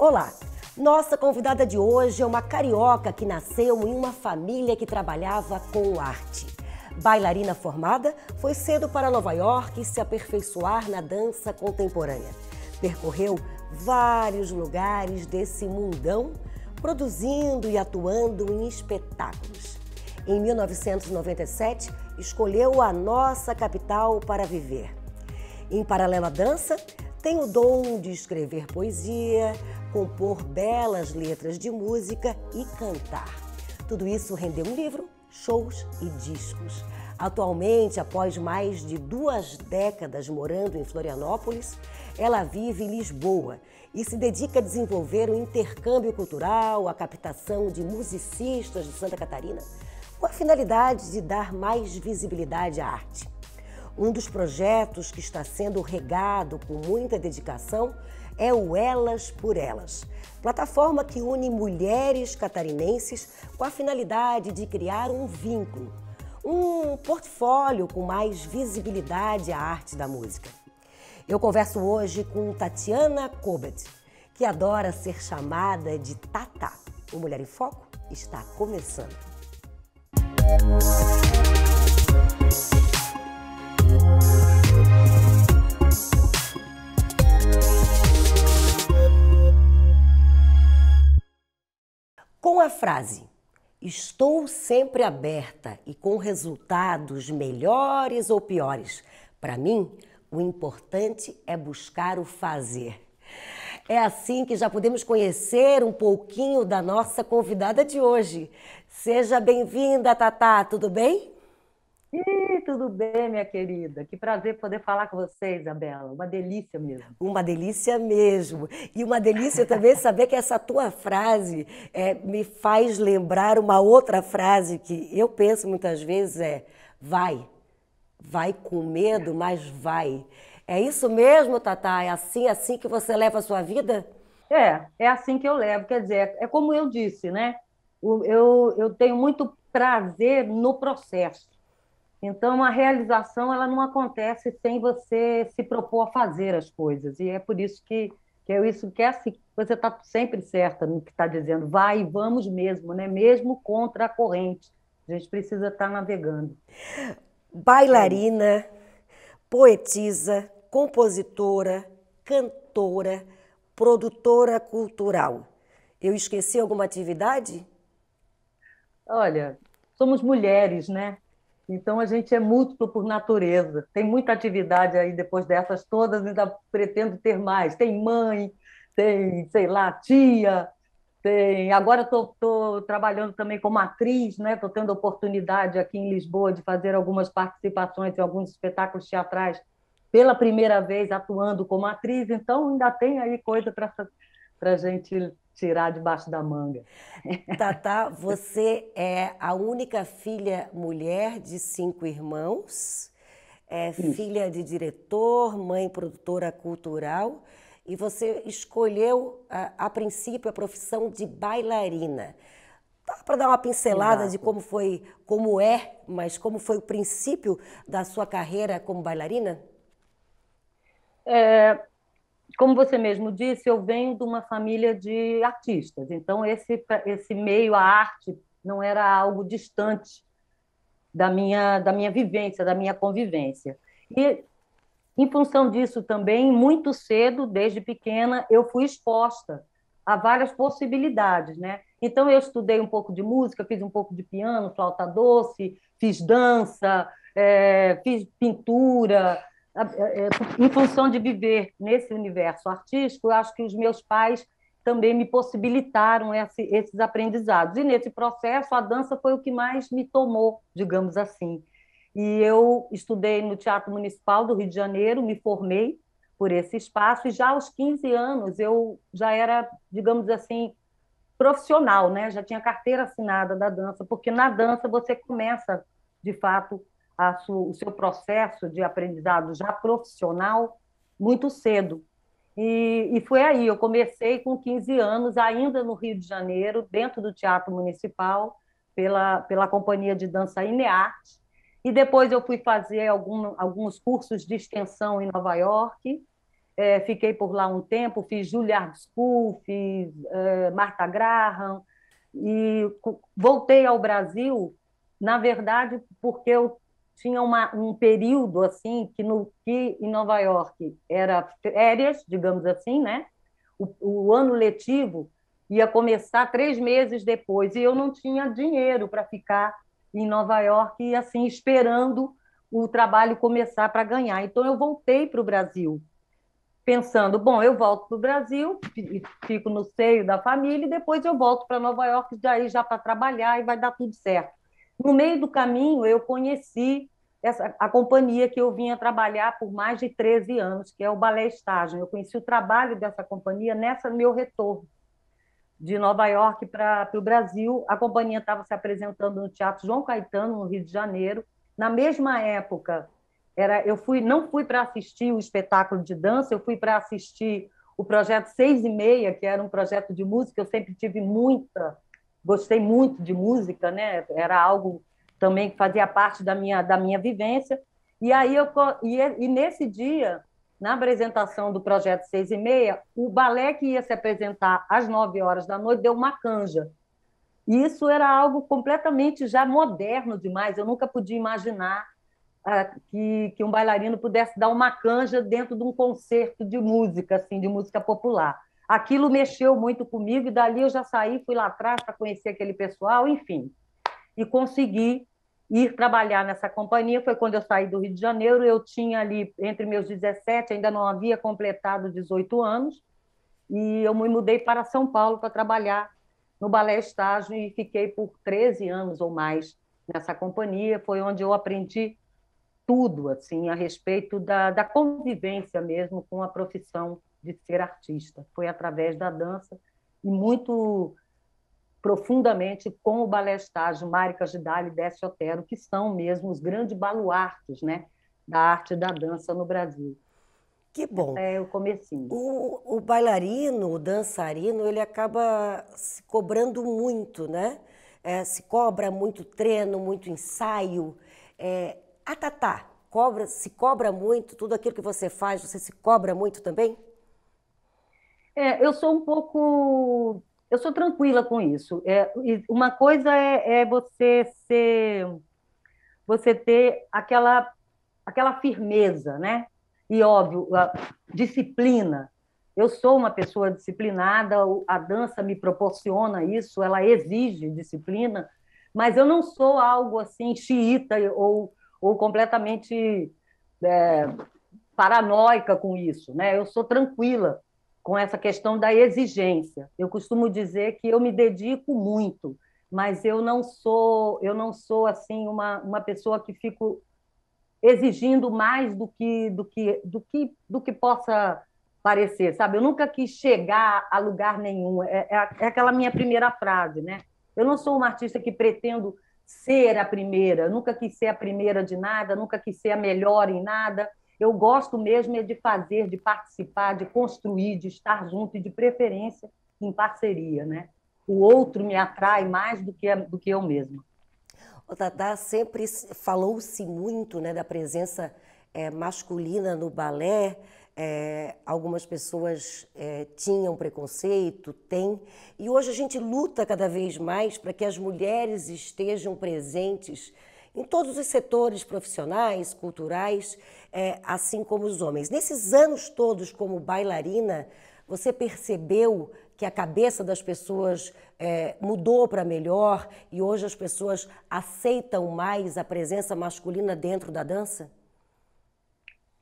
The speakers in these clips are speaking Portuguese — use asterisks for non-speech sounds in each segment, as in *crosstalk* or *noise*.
Olá! Nossa convidada de hoje é uma carioca que nasceu em uma família que trabalhava com arte. Bailarina formada, foi cedo para Nova York se aperfeiçoar na dança contemporânea. Percorreu vários lugares desse mundão, produzindo e atuando em espetáculos. Em 1997, escolheu a nossa capital para viver. Em paralelo à dança, tem o dom de escrever poesia, compor belas letras de música e cantar. Tudo isso rendeu um livro, shows e discos. Atualmente, após mais de duas décadas morando em Florianópolis, ela vive em Lisboa e se dedica a desenvolver o um intercâmbio cultural, a captação de musicistas de Santa Catarina, com a finalidade de dar mais visibilidade à arte. Um dos projetos que está sendo regado com muita dedicação é o Elas por Elas, plataforma que une mulheres catarinenses com a finalidade de criar um vínculo, um portfólio com mais visibilidade à arte da música. Eu converso hoje com Tatiana Kobet, que adora ser chamada de Tata. O Mulher em Foco está começando. Música a frase Estou sempre aberta e com resultados melhores ou piores. Para mim, o importante é buscar o fazer. É assim que já podemos conhecer um pouquinho da nossa convidada de hoje. Seja bem-vinda, Tatá, tudo bem? Ih, tudo bem, minha querida? Que prazer poder falar com você, Isabela. Uma delícia mesmo. Uma delícia mesmo. E uma delícia também *laughs* saber que essa tua frase é, me faz lembrar uma outra frase que eu penso muitas vezes é vai, vai com medo, mas vai. É isso mesmo, Tatá? É assim, assim que você leva a sua vida? É, é assim que eu levo. Quer dizer, é como eu disse, né? Eu, eu tenho muito prazer no processo então, a realização ela não acontece sem você se propor a fazer as coisas. E é por isso que, que eu é isso que é assim, você está sempre certa no que está dizendo. Vai, vamos mesmo, né? mesmo contra a corrente. A gente precisa estar tá navegando. Bailarina, poetisa, compositora, cantora, produtora cultural. Eu esqueci alguma atividade? Olha, somos mulheres, né? Então a gente é múltiplo por natureza. Tem muita atividade aí depois dessas todas, ainda pretendo ter mais. Tem mãe, tem, sei lá, tia, tem. Agora estou trabalhando também como atriz, né? Estou tendo oportunidade aqui em Lisboa de fazer algumas participações em alguns espetáculos teatrais pela primeira vez atuando como atriz. Então ainda tem aí coisa para para gente tirar debaixo da manga. Tata, *laughs* você é a única filha mulher de cinco irmãos, é Isso. filha de diretor, mãe produtora cultural, e você escolheu, a, a princípio, a profissão de bailarina. Dá para dar uma pincelada Exato. de como foi, como é, mas como foi o princípio da sua carreira como bailarina? É, como você mesmo disse, eu venho de uma família de artistas, então esse, esse meio, a arte, não era algo distante da minha, da minha vivência, da minha convivência. E, em função disso também, muito cedo, desde pequena, eu fui exposta a várias possibilidades, né? Então eu estudei um pouco de música, fiz um pouco de piano, flauta doce, fiz dança, é, fiz pintura, é, em função de viver nesse universo artístico, eu acho que os meus pais também me possibilitaram esse, esses aprendizados. E nesse processo, a dança foi o que mais me tomou, digamos assim. E eu estudei no Teatro Municipal do Rio de Janeiro, me formei por esse espaço, e já aos 15 anos eu já era, digamos assim, profissional, né? já tinha carteira assinada da dança, porque na dança você começa, de fato, o seu processo de aprendizado já profissional muito cedo. E, e, foi aí, eu comecei com 15 anos, ainda no Rio de Janeiro, dentro do Teatro Municipal, pela, pela Companhia de Dança Inearte. E depois eu fui fazer algum, alguns cursos de extensão em Nova York. É, fiquei por lá um tempo, fiz Juilliard School, fiz é, Marta Graham. E voltei ao Brasil, na verdade, porque eu tinha uma, um período assim que no que em Nova York era férias, digamos assim, né? O, o ano letivo ia começar três meses depois e eu não tinha dinheiro para ficar em Nova York e assim esperando o trabalho começar para ganhar. Então eu voltei para o Brasil pensando, bom, eu volto para o Brasil, fico no seio da família e depois eu volto para Nova York daí já para trabalhar e vai dar tudo certo. No meio do caminho, eu conheci essa, a companhia que eu vinha trabalhar por mais de 13 anos, que é o Balé Estágio. Eu conheci o trabalho dessa companhia nessa meu retorno de Nova York para o Brasil. A companhia estava se apresentando no Teatro João Caetano, no Rio de Janeiro. Na mesma época, era eu fui não fui para assistir o espetáculo de dança, eu fui para assistir o projeto Seis e Meia, que era um projeto de música. Eu sempre tive muita gostei muito de música, né? Era algo também que fazia parte da minha da minha vivência. E aí eu e, e nesse dia na apresentação do projeto seis e meia, o balé que ia se apresentar às nove horas da noite deu uma canja. E isso era algo completamente já moderno demais. Eu nunca podia imaginar ah, que, que um bailarino pudesse dar uma canja dentro de um concerto de música, assim, de música popular aquilo mexeu muito comigo e dali eu já saí, fui lá atrás para conhecer aquele pessoal, enfim. E consegui ir trabalhar nessa companhia. Foi quando eu saí do Rio de Janeiro, eu tinha ali entre meus 17, ainda não havia completado 18 anos, e eu me mudei para São Paulo para trabalhar no Balé Estágio e fiquei por 13 anos ou mais nessa companhia. Foi onde eu aprendi tudo assim a respeito da, da convivência mesmo com a profissão de ser artista. Foi através da dança e muito profundamente com o balé estágio Márica Gidali e Décio Otero, que são mesmo os grandes baluartes né, da arte da dança no Brasil. Que bom. É o comecinho. O, o, bailarino, o dançarino, ele acaba se cobrando muito, né? É, se cobra muito treino, muito ensaio. É, a Tatá, cobra, se cobra muito, tudo aquilo que você faz, você se cobra muito também? É, eu sou um pouco. Eu sou tranquila com isso. É, uma coisa é, é você ser. Você ter aquela, aquela firmeza, né? E, óbvio, disciplina. Eu sou uma pessoa disciplinada, a dança me proporciona isso, ela exige disciplina, mas eu não sou algo assim xiita ou, ou completamente é, paranoica com isso, né? Eu sou tranquila com essa questão da exigência. Eu costumo dizer que eu me dedico muito, mas eu não sou, eu não sou assim uma, uma pessoa que fico exigindo mais do que do que do que do que possa parecer, sabe? Eu nunca quis chegar a lugar nenhum. É, é, é aquela minha primeira frase, né? Eu não sou uma artista que pretendo ser a primeira, nunca quis ser a primeira de nada, nunca quis ser a melhor em nada. Eu gosto mesmo é de fazer, de participar, de construir, de estar junto e de preferência em parceria, né? O outro me atrai mais do que, do que eu mesma. O Dadá sempre falou-se muito né, da presença é, masculina no balé. É, algumas pessoas é, tinham preconceito, tem. e hoje a gente luta cada vez mais para que as mulheres estejam presentes em todos os setores profissionais, culturais, é, assim como os homens. Nesses anos todos como bailarina, você percebeu que a cabeça das pessoas é, mudou para melhor e hoje as pessoas aceitam mais a presença masculina dentro da dança?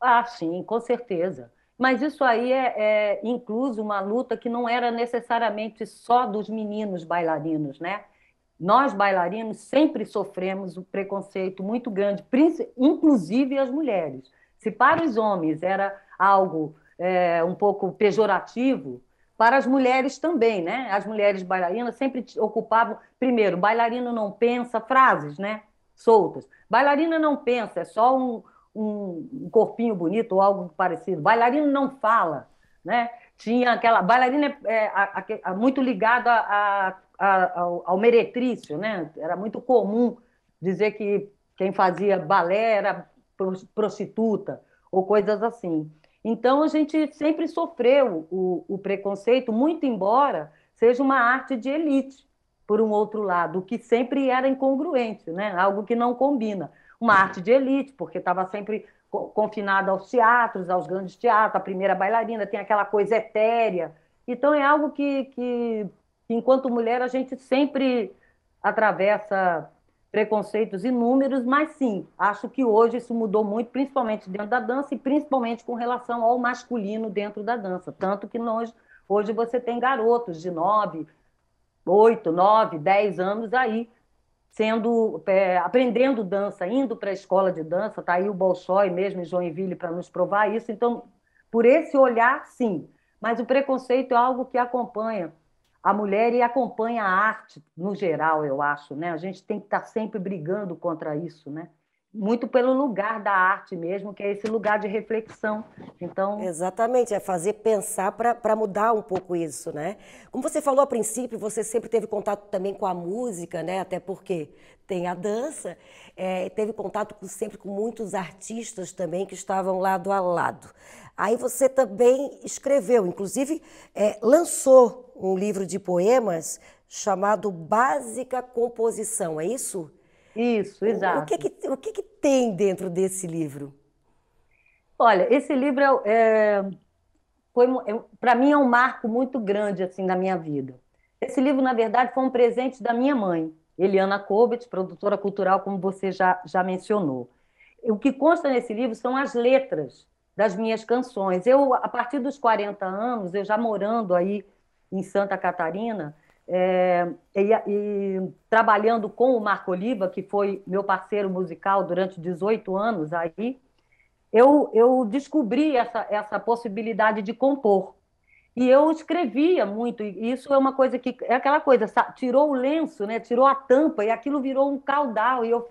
Ah, sim, com certeza. Mas isso aí é, é incluso uma luta que não era necessariamente só dos meninos bailarinos, né? Nós, bailarinos, sempre sofremos um preconceito muito grande, inclusive as mulheres. Se para os homens era algo é, um pouco pejorativo, para as mulheres também, né? As mulheres bailarinas sempre ocupavam, primeiro, bailarino não pensa, frases, né? Soltas. Bailarina não pensa, é só um, um corpinho bonito ou algo parecido. Bailarino não fala, né? Tinha aquela. Bailarina é, é, é muito ligada a, ao, ao meretrício, né? Era muito comum dizer que quem fazia balé era prostituta ou coisas assim. Então a gente sempre sofreu o, o preconceito, muito embora seja uma arte de elite, por um outro lado, o que sempre era incongruente, né? Algo que não combina. Uma arte de elite, porque estava sempre confinada aos teatros, aos grandes teatros, a primeira bailarina tem aquela coisa etérea. Então é algo que, que Enquanto mulher, a gente sempre atravessa preconceitos inúmeros, mas sim, acho que hoje isso mudou muito, principalmente dentro da dança e principalmente com relação ao masculino dentro da dança. Tanto que nós, hoje você tem garotos de 9, 8, 9, 10 anos aí sendo é, aprendendo dança, indo para a escola de dança, tá aí o Bolsói mesmo em Joinville para nos provar isso. Então, por esse olhar, sim, mas o preconceito é algo que acompanha a mulher e acompanha a arte no geral, eu acho, né? A gente tem que estar tá sempre brigando contra isso, né? Muito pelo lugar da arte mesmo, que é esse lugar de reflexão. Então, exatamente, é fazer pensar para mudar um pouco isso, né? Como você falou a princípio, você sempre teve contato também com a música, né? Até porque tem a dança, é, teve contato com, sempre com muitos artistas também que estavam lado a lado. Aí você também escreveu, inclusive é, lançou um livro de poemas chamado Básica Composição, é isso? Isso, exato. O que, é que, o que, é que tem dentro desse livro? Olha, esse livro é, é foi é, para mim é um marco muito grande assim na minha vida. Esse livro, na verdade, foi um presente da minha mãe, Eliana Cobbett, produtora cultural, como você já, já mencionou. O que consta nesse livro são as letras das minhas canções. Eu, a partir dos 40 anos, eu já morando aí em Santa Catarina, é, e, e, trabalhando com o Marco Oliva, que foi meu parceiro musical durante 18 anos aí, eu, eu descobri essa, essa possibilidade de compor. E eu escrevia muito, e isso é uma coisa que. É aquela coisa, tirou o lenço, né? tirou a tampa, e aquilo virou um caudal, e eu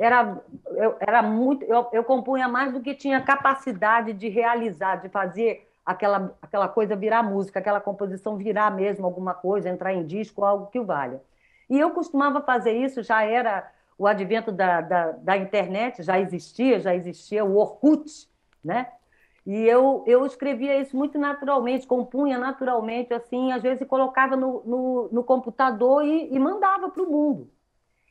era, eu, era muito. Eu, eu compunha mais do que tinha capacidade de realizar, de fazer aquela, aquela coisa virar música, aquela composição virar mesmo alguma coisa, entrar em disco, algo que o valha. E eu costumava fazer isso, já era o advento da, da, da, internet, já existia, já existia o Orkut, né? E eu, eu escrevia isso muito naturalmente, compunha naturalmente, assim, às vezes colocava no, no, no computador e, e mandava para o mundo.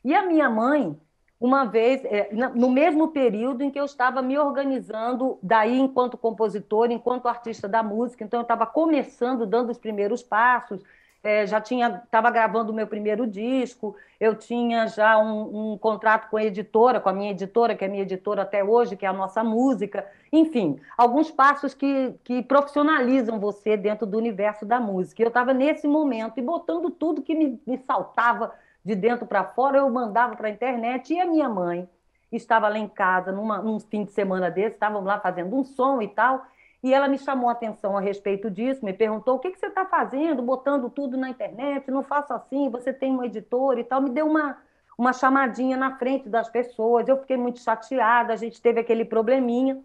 E a minha mãe, uma vez, é, no mesmo período em que eu estava me organizando, daí enquanto compositor enquanto artista da música, então eu estava começando, dando os primeiros passos, é, já tinha estava gravando o meu primeiro disco, eu tinha já um, um, contrato com a editora, com a minha editora, que é a minha editora até hoje, que é a nossa música, enfim, alguns passos que, que profissionalizam você dentro do universo da música. Eu estava nesse momento e botando tudo que me, me saltava de dentro para fora, eu mandava para a internet e a minha mãe estava lá em casa numa, num fim de semana desse, estavam lá fazendo um som e tal, e ela me chamou a atenção a respeito disso, me perguntou o que, que você está fazendo, botando tudo na internet, não faça assim, você tem um editor e tal, me deu uma, uma chamadinha na frente das pessoas, eu fiquei muito chateada, a gente teve aquele probleminha,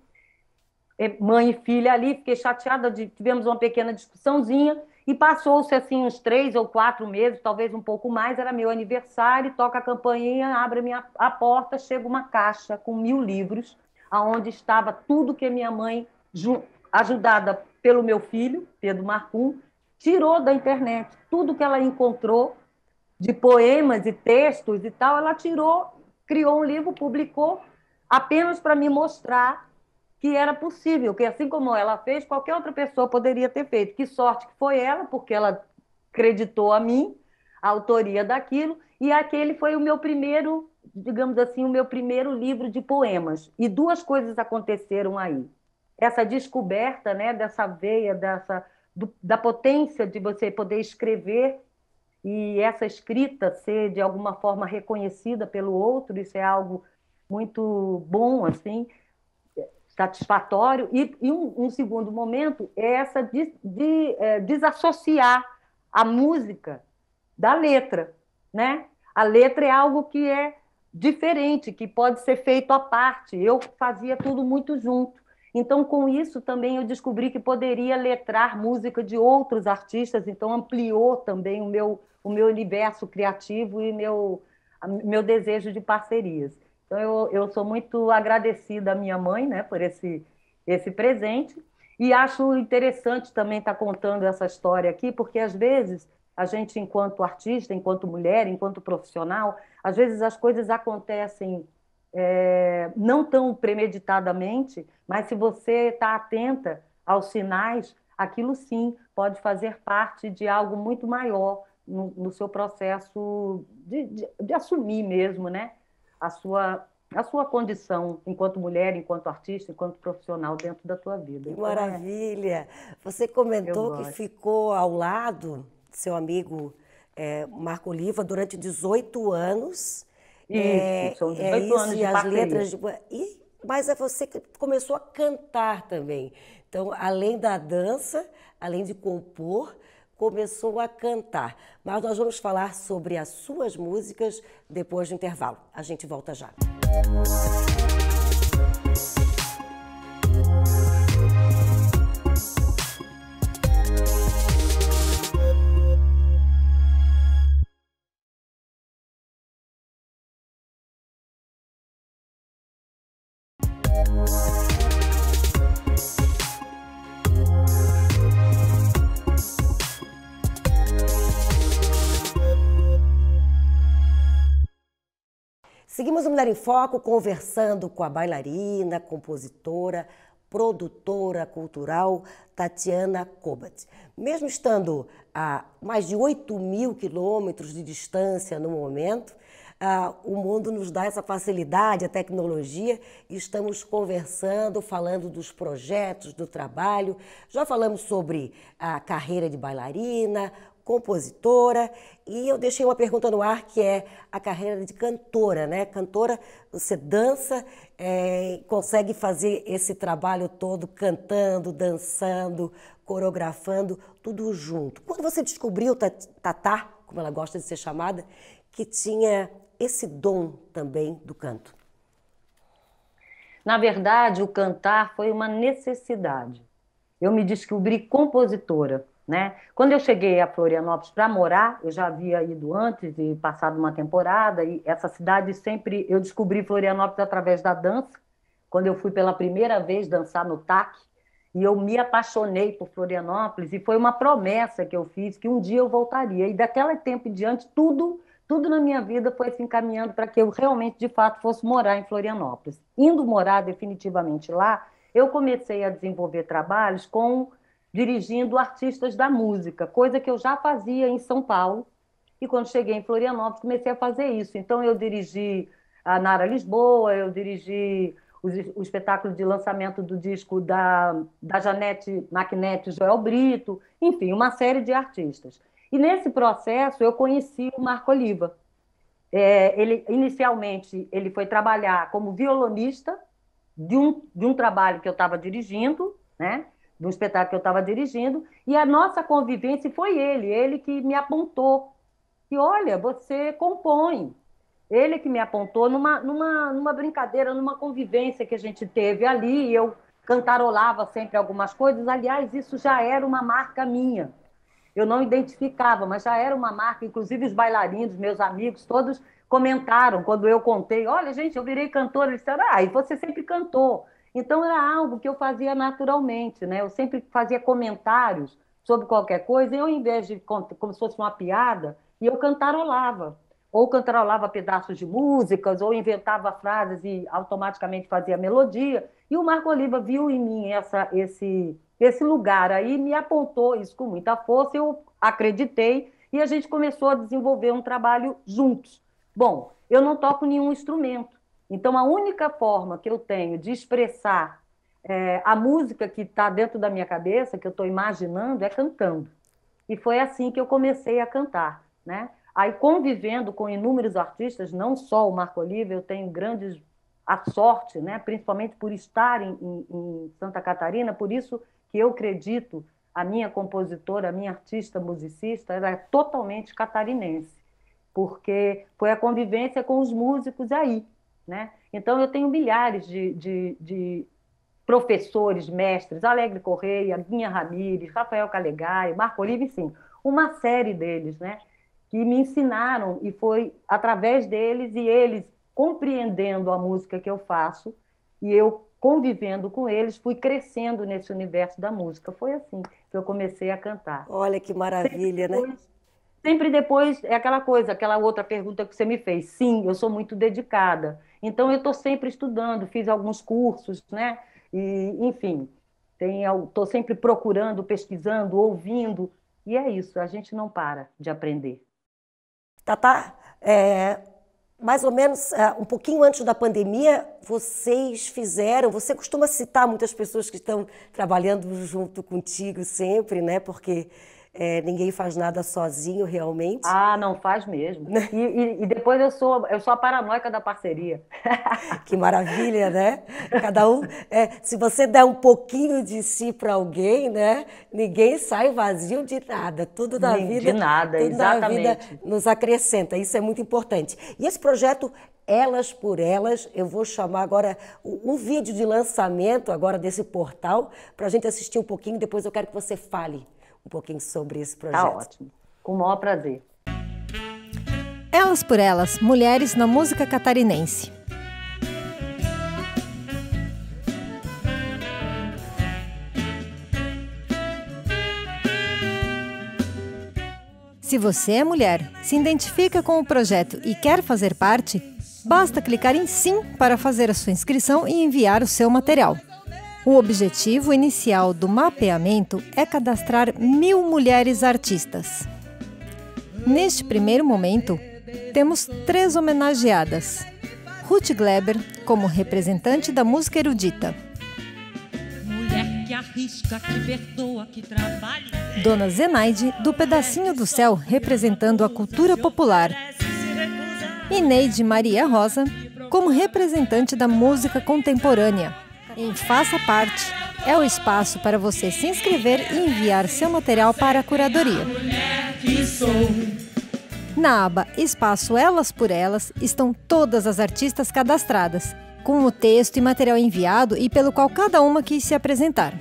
eh, mãe e filha ali, fiquei chateada, de, tivemos uma pequena discussãozinha, e passou-se assim uns três ou quatro meses, talvez um pouco mais, era meu aniversário, toca a campainha, abre a, minha, a porta, chega uma caixa com mil livros, aonde estava tudo que minha mãe, ajudada pelo meu filho, Pedro Marcum, tirou da internet. Tudo que ela encontrou de poemas e textos e tal, ela tirou, criou um livro, publicou, apenas para me mostrar que era possível, que assim como ela fez, qualquer outra pessoa poderia ter feito. Que sorte que foi ela, porque ela acreditou a mim a autoria daquilo, e aquele foi o meu primeiro, digamos assim, o meu primeiro livro de poemas. E duas coisas aconteceram aí. Essa descoberta, né, dessa veia, dessa do, da potência de você poder escrever e essa escrita ser de alguma forma reconhecida pelo outro, isso é algo muito bom assim satisfatório. E, e um, um, segundo momento é essa de, de é, desassociar a música da letra, né? A letra é algo que é diferente, que pode ser feito à parte. Eu fazia tudo muito junto. Então, com isso também eu descobri que poderia letrar música de outros artistas. Então, ampliou também o meu o meu universo criativo e meu meu desejo de parcerias. Então, eu, eu sou muito agradecida à minha mãe né, por esse, esse presente. E acho interessante também estar tá contando essa história aqui, porque às vezes a gente, enquanto artista, enquanto mulher, enquanto profissional, às vezes as coisas acontecem é, não tão premeditadamente, mas se você está atenta aos sinais, aquilo sim pode fazer parte de algo muito maior no, no seu processo de, de, de assumir mesmo, né? a sua a sua condição enquanto mulher, enquanto artista, enquanto profissional dentro da tua vida. Então, é Maravilha! É. Você comentou que ficou ao lado do seu amigo é, Marco Oliva durante 18 anos. Isso, é, são 18 é isso, anos de as letras de... e, Mas é você que começou a cantar também. Então, além da dança, além de compor, começou a cantar. Mas nós vamos falar sobre as suas músicas depois do intervalo. A gente volta já. Música Temos o Mulher em Foco conversando com a bailarina, compositora, produtora cultural Tatiana Kobat. Mesmo estando a mais de 8 mil quilômetros de distância no momento, ah, o mundo nos dá essa facilidade, a tecnologia, e estamos conversando, falando dos projetos, do trabalho. Já falamos sobre a carreira de bailarina, compositora, e eu deixei uma pergunta no ar que é a carreira de cantora, né? Cantora, você dança, é, consegue fazer esse trabalho todo cantando, dançando, coreografando, tudo junto. Quando você descobriu, Tatá, como ela gosta de ser chamada, que tinha esse dom também do canto? Na verdade, o cantar foi uma necessidade. Eu me descobri compositora né? Quando eu cheguei a Florianópolis para morar, eu já havia ido antes e passado uma temporada, e essa cidade sempre. Eu descobri Florianópolis através da dança, quando eu fui pela primeira vez dançar no TAC, e eu me apaixonei por Florianópolis, e foi uma promessa que eu fiz que um dia eu voltaria. E daquele tempo em diante, tudo, tudo na minha vida foi se encaminhando para que eu realmente, de fato, fosse morar em Florianópolis. Indo morar definitivamente lá, eu comecei a desenvolver trabalhos com dirigindo artistas da música, coisa que eu já fazia em São Paulo. E quando cheguei em Florianópolis, comecei a fazer isso. Então, eu dirigi a Nara Lisboa, eu dirigi o espetáculo de lançamento do disco da, da Janete Maquinete Joel Brito, enfim, uma série de artistas. E nesse processo eu conheci o Marco Oliva. É, ele inicialmente ele foi trabalhar como violonista de um, de um trabalho que eu estava dirigindo, né? de um espetáculo que eu estava dirigindo, e a nossa convivência foi ele, ele que me apontou. E olha, você compõe. Ele que me apontou numa, numa, numa brincadeira, numa convivência que a gente teve ali, eu cantarolava sempre algumas coisas. Aliás, isso já era uma marca minha. Eu não identificava, mas já era uma marca. Inclusive, os bailarinos, meus amigos, todos comentaram quando eu contei: olha, gente, eu virei cantora. Eles disseram: ah, e você sempre cantou. Então era algo que eu fazia naturalmente, né? Eu sempre fazia comentários sobre qualquer coisa, e ao invés de como se fosse uma piada, eu cantarolava, ou cantarolava pedaços de músicas, ou inventava frases e automaticamente fazia melodia. E o Marco Oliva viu em mim essa, esse, esse lugar aí, me apontou isso com muita força, eu acreditei e a gente começou a desenvolver um trabalho juntos. Bom, eu não toco nenhum instrumento, então, a única forma que eu tenho de expressar é, a música que está dentro da minha cabeça, que eu estou imaginando, é cantando. E foi assim que eu comecei a cantar, né? Aí, convivendo com inúmeros artistas, não só o Marco Oliva, eu tenho grandes a sorte, né? principalmente por estar em, em, em Santa Catarina, por isso que eu acredito a minha compositora, a minha artista musicista, ela é totalmente catarinense, porque foi a convivência com os músicos aí né? Então, eu tenho milhares de, de, de professores, mestres, Alegre Correia, Guinha Ramires, Rafael Calegari, Marco Olive, sim, uma série deles, né? que me ensinaram e foi através deles e eles compreendendo a música que eu faço e eu convivendo com eles, fui crescendo nesse universo da música. Foi assim que eu comecei a cantar. Olha que maravilha, sempre né? depois, né? Sempre depois é aquela coisa, aquela outra pergunta que você me fez. Sim, eu sou muito dedicada. Então, eu estou sempre estudando, fiz alguns cursos, né? E, enfim, estou sempre procurando, pesquisando, ouvindo. E é isso, a gente não para de aprender. Tatá, é, mais ou menos é, um pouquinho antes da pandemia, vocês fizeram. Você costuma citar muitas pessoas que estão trabalhando junto contigo sempre, né? Porque é, ninguém faz nada sozinho realmente. Ah, não faz mesmo. Né? E, e, e, depois eu sou eu sou a paranoica da parceria. *laughs* Que maravilha, né? Cada um, é, se você der um pouquinho de si para alguém, né? Ninguém sai vazio de nada. Tudo da vida. De nada, tudo exatamente. Da vida nos acrescenta. Isso é muito importante. E esse projeto elas por Elas. Eu vou chamar agora um vídeo de lançamento agora desse portal para a gente assistir um pouquinho. Depois eu quero que você fale um pouquinho sobre esse tá projeto. Tá ótimo. Com o maior prazer. Elas por Elas, Mulheres na Música Catarinense. Se você é mulher, se identifica com o projeto e quer fazer parte, basta clicar em Sim para fazer a sua inscrição e enviar o seu material. O objetivo inicial do mapeamento é cadastrar mil mulheres artistas. Neste primeiro momento, temos três homenageadas: Ruth Gleber, como representante da música erudita. Dona Zenaide, do Pedacinho do Céu, representando a cultura popular. E Neide Maria Rosa, como representante da música contemporânea em Faça Parte. É o espaço para você se inscrever e enviar seu material para a curadoria. Na aba Espaço Elas por Elas estão todas as artistas cadastradas, com o texto e material enviado e pelo qual cada uma quis se apresentar.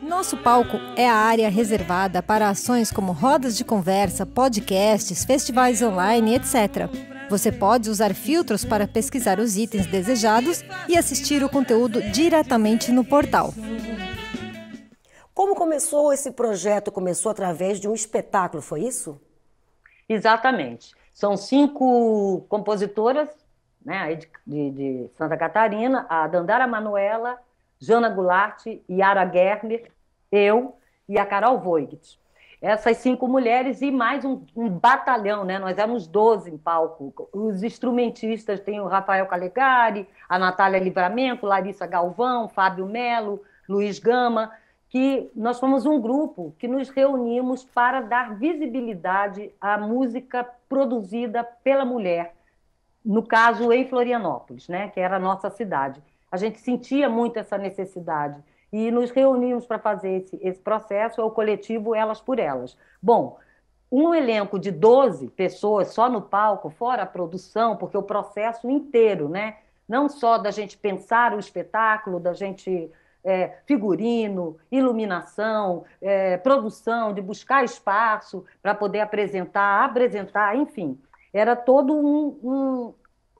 Nosso palco é a área reservada para ações como rodas de conversa, podcasts, festivais online, etc. Você pode usar filtros para pesquisar os itens desejados e assistir o conteúdo diretamente no portal. Como começou esse projeto? Começou através de um espetáculo, foi isso? Exatamente. São cinco compositoras né, de, de Santa Catarina: a Dandara Manuela, Jana Goulart, Yara Germer, eu e a Carol Voigt essas cinco mulheres e mais um, um, batalhão, né? Nós éramos 12 em palco. Os instrumentistas tem o Rafael Calegari, a Natália Livramento, Larissa Galvão, Fábio Melo, Luiz Gama, que nós fomos um grupo que nos reunimos para dar visibilidade à música produzida pela mulher, no caso em Florianópolis, né? Que era a nossa cidade. A gente sentia muito essa necessidade e nos reunimos para fazer esse, esse processo, é o coletivo Elas por Elas. Bom, um elenco de 12 pessoas só no palco, fora a produção, porque o processo inteiro, né? Não só da gente pensar o espetáculo, da gente é, figurino, iluminação, é, produção, de buscar espaço para poder apresentar, apresentar, enfim. Era todo um, um,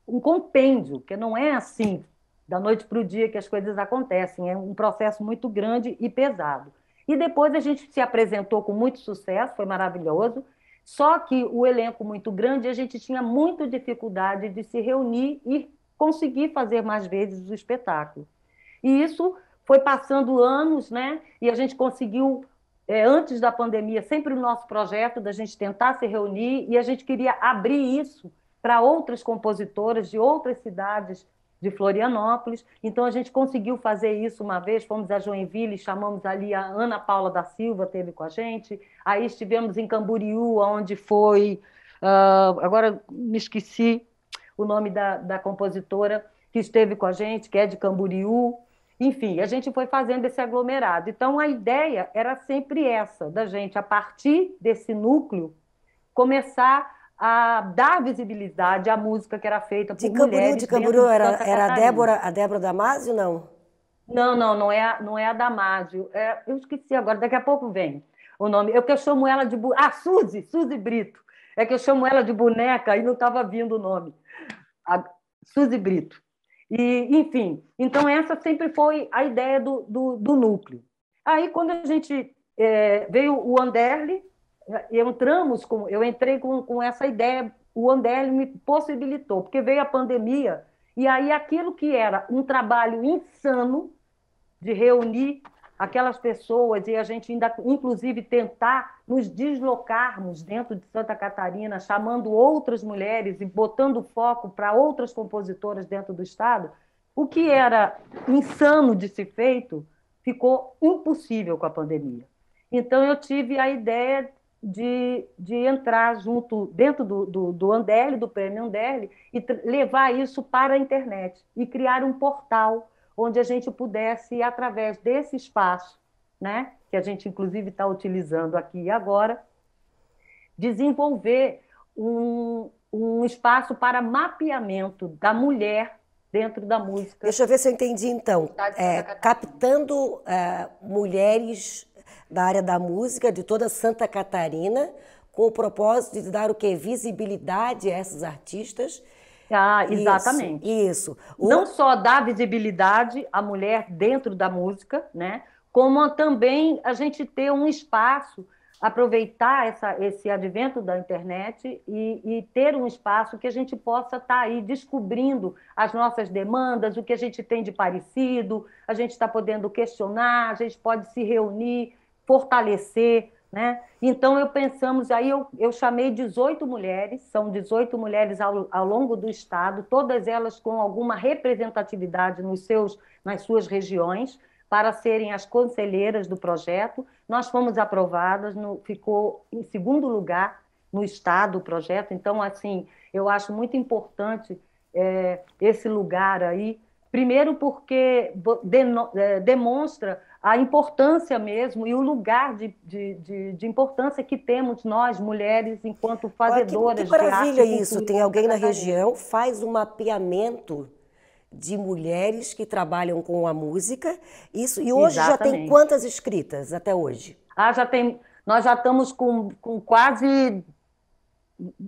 um compêndio, que não é assim da noite para o dia que as coisas acontecem. É um processo muito grande e pesado. E depois a gente se apresentou com muito sucesso, foi maravilhoso. Só que o elenco muito grande, a gente tinha muita dificuldade de se reunir e conseguir fazer mais vezes o espetáculo. E isso foi passando anos, né? E a gente conseguiu, é, antes da pandemia, sempre o nosso projeto da gente tentar se reunir e a gente queria abrir isso para outras compositoras de outras cidades de Florianópolis. Então a gente conseguiu fazer isso uma vez, fomos a Joinville, chamamos ali a Ana Paula da Silva, teve com a gente. Aí estivemos em Camboriú, onde foi, uh, agora me esqueci o nome da, da compositora que esteve com a gente, que é de Camboriú. Enfim, a gente foi fazendo esse aglomerado. Então a ideia era sempre essa, da gente, a partir desse núcleo, começar a dar visibilidade à música que era feita por de Camburu, mulheres. De Camburu, era, de era a Débora, a Débora Damasio, não? Não, não, não é, a, não é a Damásio. É, eu esqueci agora, daqui a pouco vem o nome. Eu é que eu chamo ela de... Ah, Suzy, Suzy Brito. É que eu chamo ela de boneca e não estava vindo o nome. A Suzy Brito. E, enfim, então essa sempre foi a ideia do, do, do núcleo. Aí, quando a gente... É, veio o Anderle, entramos com, eu entrei com, com essa ideia, o andré me possibilitou, porque veio a pandemia, e aí aquilo que era um trabalho insano de reunir aquelas pessoas e a gente ainda, inclusive, tentar nos deslocarmos dentro de Santa Catarina, chamando outras mulheres e botando foco para outras compositoras dentro do estado, o que era insano de ser feito ficou impossível com a pandemia. Então eu tive a ideia de, de entrar junto, dentro do, do, do do Prêmio Andel, e levar isso para a internet e criar um portal onde a gente pudesse, através desse espaço, né, que a gente inclusive está utilizando aqui e agora, desenvolver um, um espaço para mapeamento da mulher dentro da música. Deixa eu ver se eu entendi então. Tá, é, tá, tá. captando é, mulheres da área da música de toda Santa Catarina, com o propósito de dar o que? Visibilidade a essas artistas. Ah, exatamente. Isso. isso. O... Não só dar visibilidade à mulher dentro da música, né? Como também a gente ter um espaço aproveitar essa, esse advento da internet e, e, ter um espaço que a gente possa estar tá aí descobrindo as nossas demandas, o que a gente tem de parecido, a gente está podendo questionar, a gente pode se reunir, fortalecer. Né? Então, eu pensamos, aí eu, eu chamei 18 mulheres, são 18 mulheres ao, ao longo do Estado, todas elas com alguma representatividade nos seus, nas suas regiões, para serem as conselheiras do projeto. Nós fomos aprovadas, no, ficou em segundo lugar no estado o projeto. Então, assim, eu acho muito importante é, esse lugar aí. Primeiro, porque é, demonstra a importância mesmo e o lugar de, de, de, de, importância que temos nós, mulheres, enquanto fazedoras Olha, que, que maravilha de arte, isso! Tem alguém na região, faz um mapeamento de mulheres que trabalham com a música. Isso e hoje Exatamente. já tem quantas escritas até hoje? Ah, já tem. Nós já estamos com, com quase.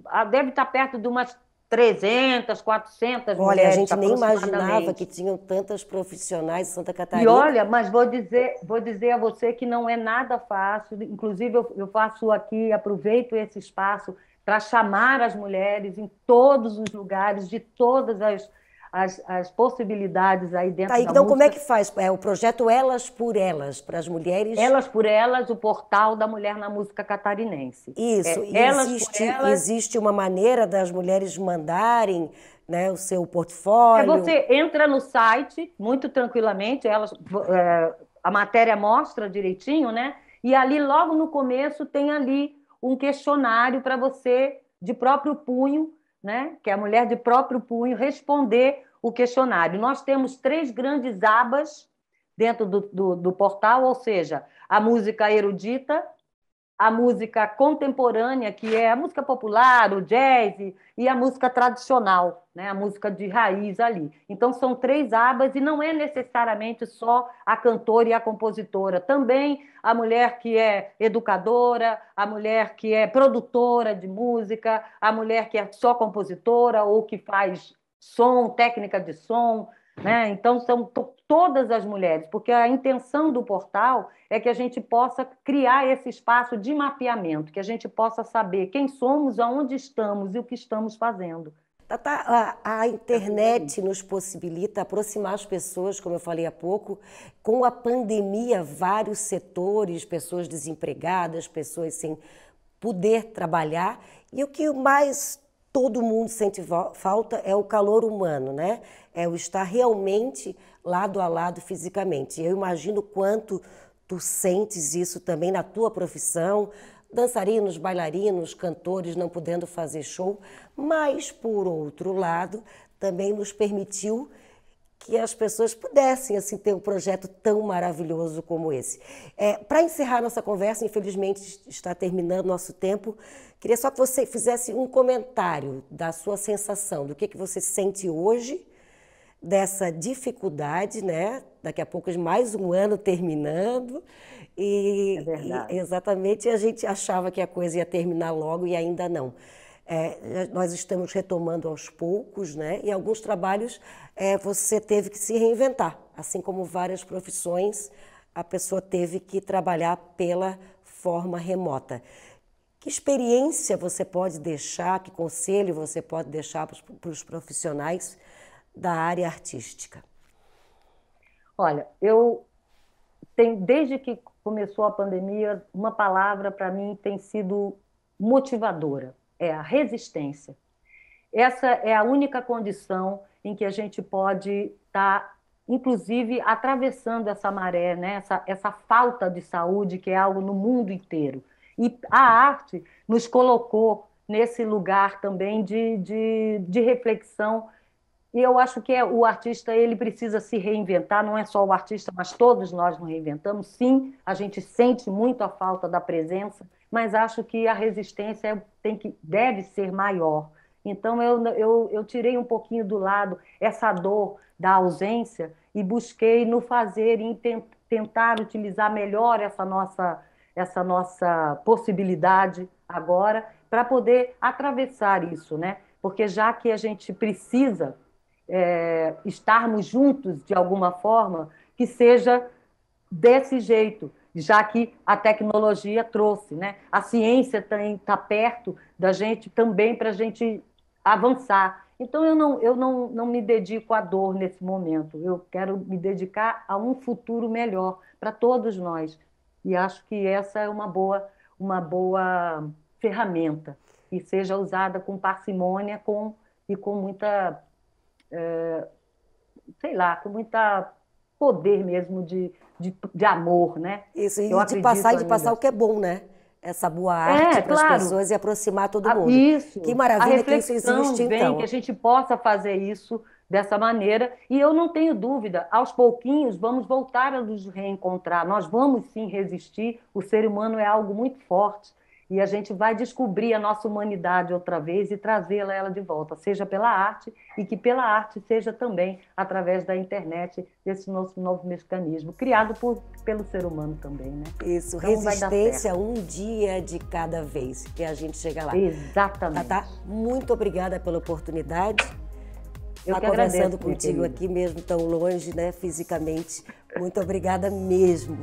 Ah, deve estar perto de umas 300, 400 olha, mulheres. Olha, a gente nem imaginava que tinham tantas profissionais em Santa Catarina. E olha, mas vou dizer, vou dizer a você que não é nada fácil. Inclusive, eu, eu faço aqui, aproveito esse espaço para chamar as mulheres em todos os lugares, de todas as as, as possibilidades aí dentro tá, da Então, música. como é que faz? É o projeto Elas por Elas, para as mulheres? Elas por Elas, o portal da mulher na música catarinense. Isso. É, elas existe, elas... existe uma maneira das mulheres mandarem né, o seu é, portfólio? É você entra no site, muito tranquilamente, elas, é, a matéria mostra direitinho, né? E ali, logo no começo, tem ali um questionário para você, de próprio punho, né? Que é a mulher de próprio punho, responder o questionário. Nós temos três grandes abas dentro do, do, do portal, ou seja, a música erudita, a música contemporânea, que é a música popular, o jazz, e a música tradicional, né? a música de raiz ali. Então, são três abas, e não é necessariamente só a cantora e a compositora, também a mulher que é educadora, a mulher que é produtora de música, a mulher que é só compositora ou que faz som, técnica de som, né? Então, são todas as mulheres, porque a intenção do portal é que a gente possa criar esse espaço de mapeamento, que a gente possa saber quem somos, aonde estamos e o que estamos fazendo. tá, tá a, a, internet nos possibilita aproximar as pessoas, como eu falei há pouco. Com a pandemia, vários setores, pessoas desempregadas, pessoas sem poder trabalhar. E o que mais todo mundo sente falta é o calor humano, né? É o estar realmente lado a lado fisicamente. Eu imagino quanto tu sentes isso também na tua profissão, dançarinos, bailarinos, cantores não podendo fazer show, mas por outro lado, também nos permitiu que as pessoas pudessem assim ter um projeto tão maravilhoso como esse. É, Para encerrar nossa conversa, infelizmente está terminando nosso tempo. Queria só que você fizesse um comentário da sua sensação, do que que você sente hoje dessa dificuldade, né? Daqui a pouco mais um ano terminando e, é e exatamente a gente achava que a coisa ia terminar logo e ainda não é, nós estamos retomando aos poucos, né? E alguns trabalhos é, você teve que se reinventar, assim como várias profissões, a pessoa teve que trabalhar pela forma remota. Que experiência você pode deixar, que conselho você pode deixar para os profissionais da área artística? Olha, eu tenho, desde que começou a pandemia, uma palavra para mim tem sido motivadora é a resistência. Essa é a única condição em que a gente pode estar, tá, inclusive, atravessando essa maré, né? essa, essa falta de saúde que é algo no mundo inteiro. E a arte nos colocou nesse lugar também de, de, de reflexão e eu acho que é, o artista ele precisa se reinventar, não é só o artista, mas todos nós nos reinventamos. Sim, a gente sente muito a falta da presença, mas acho que a resistência é, tem que, deve ser maior. Então, eu, eu, eu tirei um pouquinho do lado essa dor da ausência e busquei no fazer, em tentar utilizar melhor essa nossa, essa nossa possibilidade agora, para poder atravessar isso, né? Porque já que a gente precisa é, estarmos juntos de alguma forma que seja desse jeito, já que a tecnologia trouxe, né? A ciência está perto da gente também para a gente avançar. Então eu não eu não, não me dedico à dor nesse momento. Eu quero me dedicar a um futuro melhor para todos nós. E acho que essa é uma boa uma boa ferramenta e seja usada com parcimônia com e com muita é, sei lá, com muita poder mesmo de, de, de amor, né? Isso, e de passar ainda. de passar o que é bom, né? Essa boa é, arte é, para claro. as pessoas e aproximar todo ah, mundo. Isso. Que maravilha que isso existe, vem, então. que a gente possa fazer isso dessa maneira. E eu não tenho dúvida, aos pouquinhos vamos voltar a nos reencontrar. Nós vamos sim resistir. O ser humano é algo muito forte. E a gente vai descobrir a nossa humanidade outra vez e trazê-la ela de volta, seja pela arte e que pela arte seja também através da internet, desse nosso novo mecanismo, criado por, pelo ser humano também, né? Isso, então, resistência um dia de cada vez que a gente chega lá. Exatamente. tá muito obrigada pela oportunidade. Eu tá que conversando agradeço, contigo aqui mesmo, tão longe, né, fisicamente. Muito obrigada mesmo.